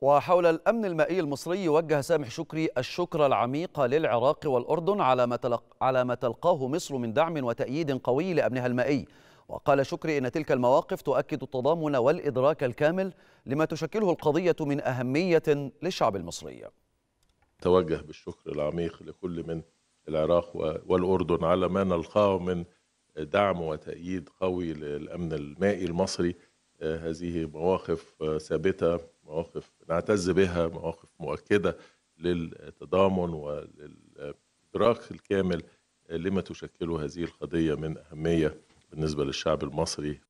وحول الأمن المائي المصري وجه سامح شكري الشكر العميق للعراق والأردن على ما, تلق على ما تلقاه مصر من دعم وتأييد قوي لأمنها المائي وقال شكري إن تلك المواقف تؤكد التضامن والإدراك الكامل لما تشكله القضية من أهمية للشعب المصري توجه بالشكر العميق لكل من العراق والأردن على ما نلقاه من دعم وتأييد قوي للأمن المائي المصري آه، هذه مواقف آه، ثابتة مواقف نعتز بها مواقف مؤكده للتضامن وللادراك الكامل لما تشكله هذه القضيه من اهميه بالنسبه للشعب المصري